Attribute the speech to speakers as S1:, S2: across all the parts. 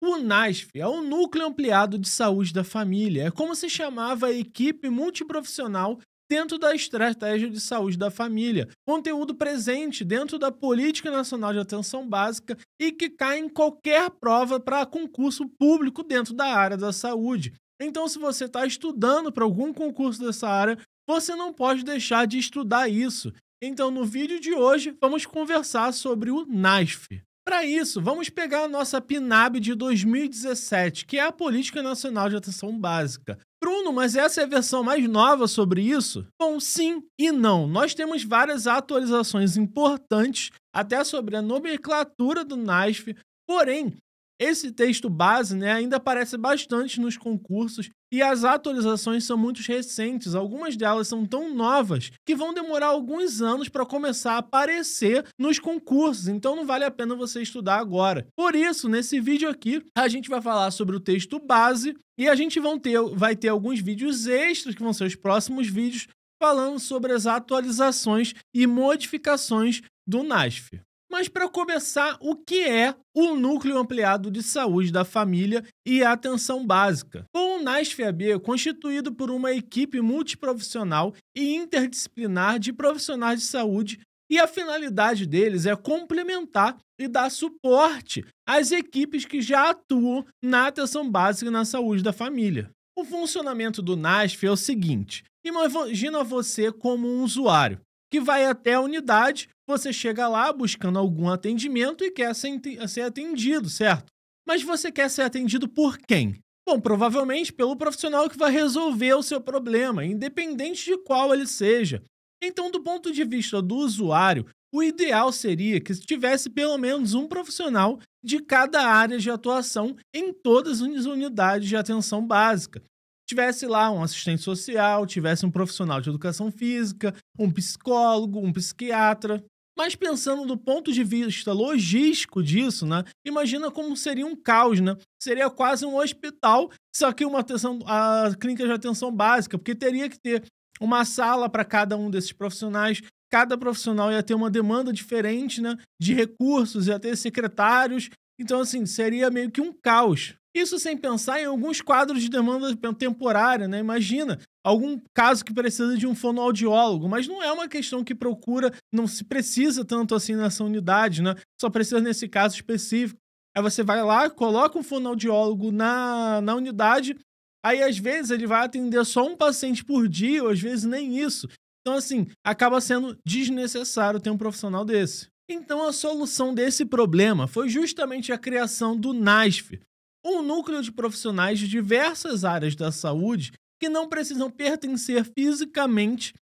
S1: O NASF é o Núcleo Ampliado de Saúde da Família. É como se chamava a equipe multiprofissional dentro da estratégia de saúde da família, conteúdo presente dentro da Política Nacional de Atenção Básica e que cai em qualquer prova para concurso público dentro da área da saúde. Então, se você está estudando para algum concurso dessa área, você não pode deixar de estudar isso. Então, no vídeo de hoje, vamos conversar sobre o NASF. Para isso, vamos pegar a nossa PNAB de 2017, que é a Política Nacional de Atenção Básica. Bruno, mas essa é a versão mais nova sobre isso? Bom, sim e não. Nós temos várias atualizações importantes, até sobre a nomenclatura do NASF, porém, esse texto base né, ainda aparece bastante nos concursos e as atualizações são muito recentes. Algumas delas são tão novas que vão demorar alguns anos para começar a aparecer nos concursos, então não vale a pena você estudar agora. Por isso, nesse vídeo aqui, a gente vai falar sobre o texto base e a gente vão ter, vai ter alguns vídeos extras, que vão ser os próximos vídeos, falando sobre as atualizações e modificações do NASF. Mas para começar, o que é o Núcleo Ampliado de Saúde da Família e a Atenção Básica? Com o é constituído por uma equipe multiprofissional e interdisciplinar de profissionais de saúde, e a finalidade deles é complementar e dar suporte às equipes que já atuam na atenção básica e na saúde da família. O funcionamento do NASF é o seguinte: imagina você como um usuário que vai até a unidade, você chega lá buscando algum atendimento e quer ser atendido, certo? Mas você quer ser atendido por quem? Bom, provavelmente pelo profissional que vai resolver o seu problema, independente de qual ele seja. Então, do ponto de vista do usuário, o ideal seria que tivesse pelo menos um profissional de cada área de atuação em todas as unidades de atenção básica tivesse lá um assistente social, tivesse um profissional de educação física, um psicólogo, um psiquiatra. Mas pensando do ponto de vista logístico disso, né? Imagina como seria um caos, né? Seria quase um hospital, só que uma atenção, a clínica de atenção básica, porque teria que ter uma sala para cada um desses profissionais, cada profissional ia ter uma demanda diferente, né? De recursos, ia ter secretários. Então, assim, seria meio que um caos. Isso sem pensar em alguns quadros de demanda temporária, né? Imagina, algum caso que precisa de um fonoaudiólogo, mas não é uma questão que procura, não se precisa tanto assim nessa unidade, né? Só precisa nesse caso específico. Aí você vai lá, coloca um fonoaudiólogo na, na unidade, aí às vezes ele vai atender só um paciente por dia, ou às vezes nem isso. Então, assim, acaba sendo desnecessário ter um profissional desse. Então, a solução desse problema foi justamente a criação do NASF, um núcleo de profissionais de diversas áreas da saúde que não precisam pertencer fisicamente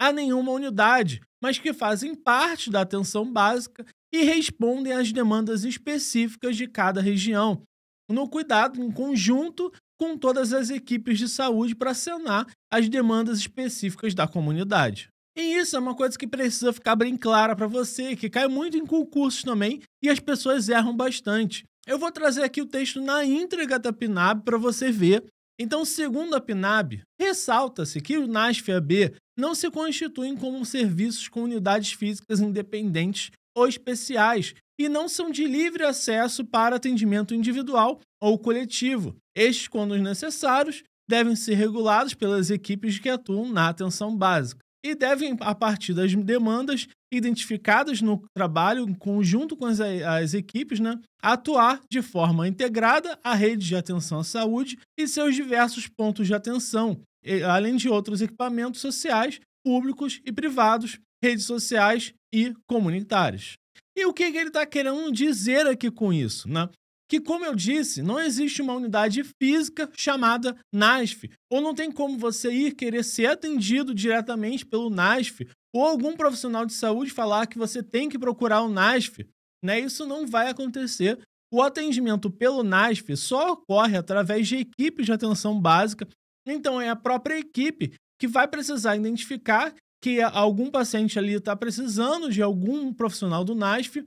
S1: a nenhuma unidade, mas que fazem parte da atenção básica e respondem às demandas específicas de cada região, no cuidado em conjunto com todas as equipes de saúde para acenar as demandas específicas da comunidade. E isso é uma coisa que precisa ficar bem clara para você, que cai muito em concursos também e as pessoas erram bastante. Eu vou trazer aqui o texto na íntegra da PNAB para você ver. Então, segundo a PNAB, ressalta-se que o NASF AB não se constituem como serviços com unidades físicas independentes ou especiais e não são de livre acesso para atendimento individual ou coletivo. Estes, quando necessários, devem ser regulados pelas equipes que atuam na atenção básica e devem, a partir das demandas identificadas no trabalho, em conjunto com as, as equipes, né, atuar de forma integrada a rede de atenção à saúde e seus diversos pontos de atenção, além de outros equipamentos sociais, públicos e privados, redes sociais e comunitárias. E o que ele está querendo dizer aqui com isso? Né? que, como eu disse, não existe uma unidade física chamada NASF, ou não tem como você ir querer ser atendido diretamente pelo NASF, ou algum profissional de saúde falar que você tem que procurar o NASF. Né? Isso não vai acontecer. O atendimento pelo NASF só ocorre através de equipes de atenção básica, então é a própria equipe que vai precisar identificar que algum paciente ali está precisando de algum profissional do NASF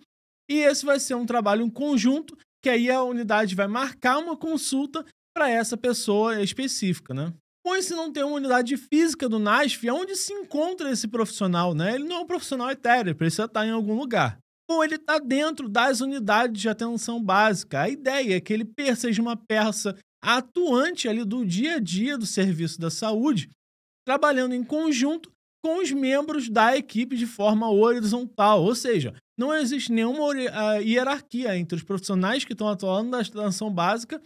S1: e esse vai ser um trabalho em conjunto que aí a unidade vai marcar uma consulta para essa pessoa específica, né? Pois se não tem uma unidade física do NASF, onde se encontra esse profissional, né? Ele não é um profissional etéreo, precisa estar tá em algum lugar. Ou ele está dentro das unidades de atenção básica. A ideia é que ele seja uma peça atuante ali do dia a dia do serviço da saúde, trabalhando em conjunto com os membros da equipe de forma horizontal, ou seja, não existe nenhuma hierarquia entre os profissionais que estão atuando na extensão básica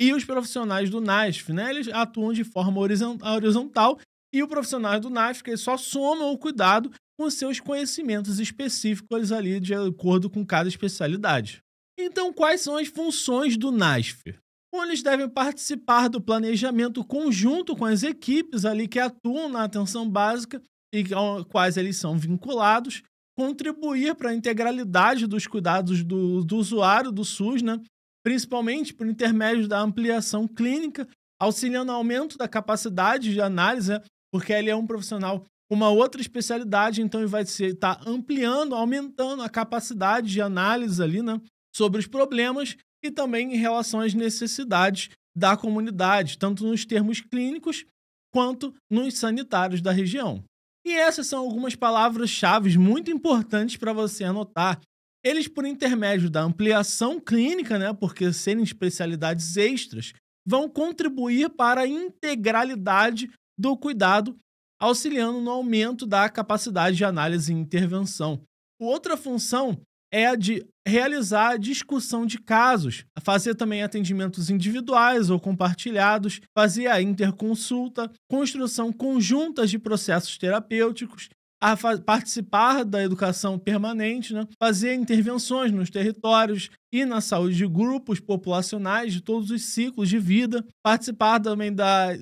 S1: e os profissionais do NASF, né? Eles atuam de forma horizontal e o profissional do NASF que só soma o cuidado com seus conhecimentos específicos ali de acordo com cada especialidade. Então, quais são as funções do NASF? eles devem participar do planejamento conjunto com as equipes ali que atuam na atenção básica e quais eles são vinculados, contribuir para a integralidade dos cuidados do, do usuário do SUS, né? principalmente por intermédio da ampliação clínica, auxiliando ao aumento da capacidade de análise, né? porque ele é um profissional uma outra especialidade, então ele vai estar tá ampliando, aumentando a capacidade de análise ali, né, sobre os problemas e também em relação às necessidades da comunidade, tanto nos termos clínicos quanto nos sanitários da região. E essas são algumas palavras-chave muito importantes para você anotar. Eles, por intermédio da ampliação clínica, né, porque serem especialidades extras, vão contribuir para a integralidade do cuidado, auxiliando no aumento da capacidade de análise e intervenção. Outra função é a de realizar a discussão de casos, fazer também atendimentos individuais ou compartilhados, fazer a interconsulta, construção conjuntas de processos terapêuticos, a participar da educação permanente, né? fazer intervenções nos territórios e na saúde de grupos populacionais de todos os ciclos de vida, participar também das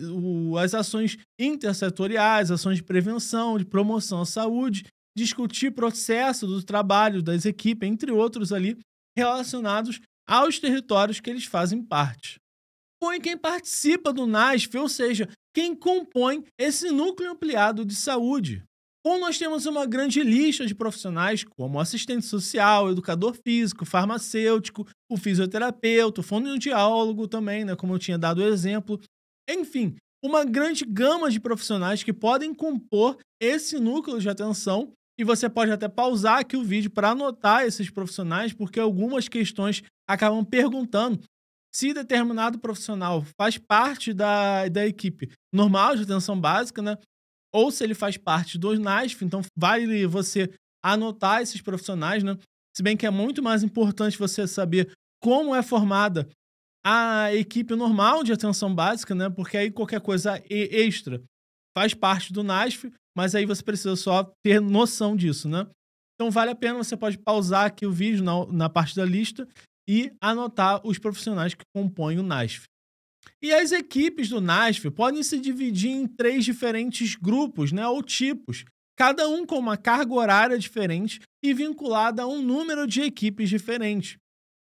S1: da, ações intersetoriais, ações de prevenção, de promoção à saúde discutir processo do trabalho das equipes, entre outros ali, relacionados aos territórios que eles fazem parte. Põe quem participa do NASF, ou seja, quem compõe esse núcleo ampliado de saúde. Ou nós temos uma grande lista de profissionais, como assistente social, educador físico, farmacêutico, o fisioterapeuta, o fonoaudiólogo também, né, como eu tinha dado o exemplo. Enfim, uma grande gama de profissionais que podem compor esse núcleo de atenção e você pode até pausar aqui o vídeo para anotar esses profissionais, porque algumas questões acabam perguntando se determinado profissional faz parte da, da equipe normal de atenção básica, né? Ou se ele faz parte do NASF, então vale você anotar esses profissionais, né? Se bem que é muito mais importante você saber como é formada a equipe normal de atenção básica, né? Porque aí qualquer coisa é extra faz parte do NASF, mas aí você precisa só ter noção disso, né? Então vale a pena, você pode pausar aqui o vídeo na, na parte da lista e anotar os profissionais que compõem o NASF. E as equipes do NASF podem se dividir em três diferentes grupos, né, ou tipos, cada um com uma carga horária diferente e vinculada a um número de equipes diferentes.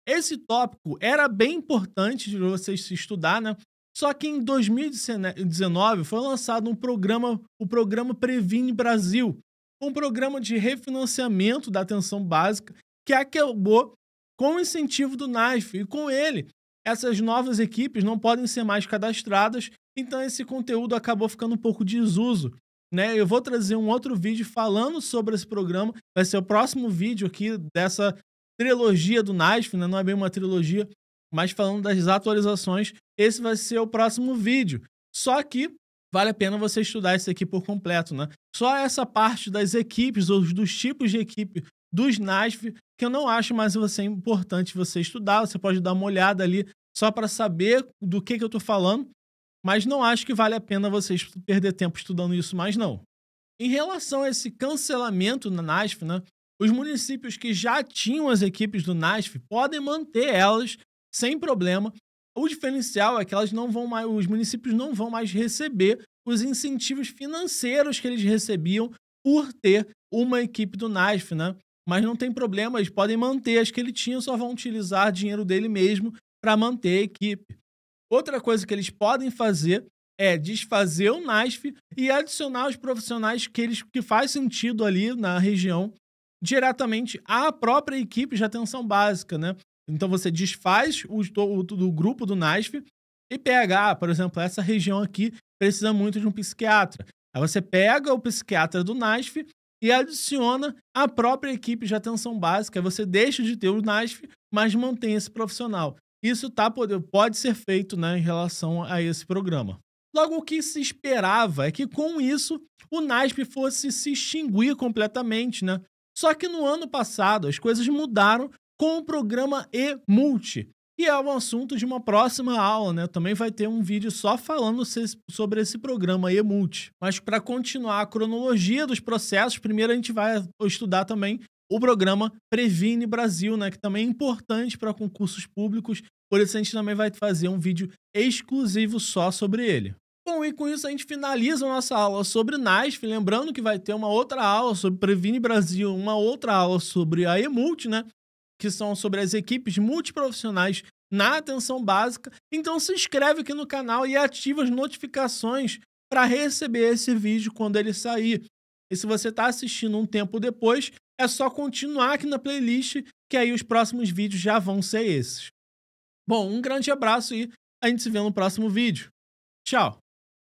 S1: Esse tópico era bem importante de vocês se estudar, né? Só que em 2019 foi lançado um programa, o programa Previne Brasil, um programa de refinanciamento da atenção básica que acabou com o incentivo do NASF e com ele essas novas equipes não podem ser mais cadastradas, então esse conteúdo acabou ficando um pouco desuso. Né? Eu vou trazer um outro vídeo falando sobre esse programa, vai ser o próximo vídeo aqui dessa trilogia do NASF, né? não é bem uma trilogia, mas falando das atualizações, esse vai ser o próximo vídeo. Só que vale a pena você estudar isso aqui por completo, né? Só essa parte das equipes ou dos tipos de equipe dos NASF que eu não acho mais você importante você estudar, você pode dar uma olhada ali só para saber do que, que eu estou falando, mas não acho que vale a pena vocês perder tempo estudando isso mais não. Em relação a esse cancelamento na NASF, né, os municípios que já tinham as equipes do NASF podem manter elas sem problema. O diferencial é que elas não vão mais, os municípios não vão mais receber os incentivos financeiros que eles recebiam por ter uma equipe do NASF, né? Mas não tem problema, eles podem manter as que ele tinha, só vão utilizar dinheiro dele mesmo para manter a equipe. Outra coisa que eles podem fazer é desfazer o NASF e adicionar os profissionais que, eles, que faz sentido ali na região diretamente à própria equipe de atenção básica, né? Então você desfaz o, o do grupo do NASF e pega, ah, por exemplo, essa região aqui precisa muito de um psiquiatra. Aí você pega o psiquiatra do NASF e adiciona a própria equipe de atenção básica. Aí você deixa de ter o NASF, mas mantém esse profissional. Isso tá, pode, pode ser feito né, em relação a esse programa. Logo, o que se esperava é que com isso o NASP fosse se extinguir completamente, né? Só que no ano passado as coisas mudaram com o programa E-Multi. que é o assunto de uma próxima aula, né? Também vai ter um vídeo só falando sobre esse programa E-Multi. Mas para continuar a cronologia dos processos, primeiro a gente vai estudar também o programa Previne Brasil, né? Que também é importante para concursos públicos. Por isso a gente também vai fazer um vídeo exclusivo só sobre ele. Bom, e com isso a gente finaliza a nossa aula sobre NASF. Lembrando que vai ter uma outra aula sobre Previne Brasil, uma outra aula sobre a EMULT, né? que são sobre as equipes multiprofissionais na atenção básica. Então se inscreve aqui no canal e ativa as notificações para receber esse vídeo quando ele sair. E se você está assistindo um tempo depois, é só continuar aqui na playlist, que aí os próximos vídeos já vão ser esses. Bom, um grande abraço e a gente se vê no próximo vídeo. Tchau!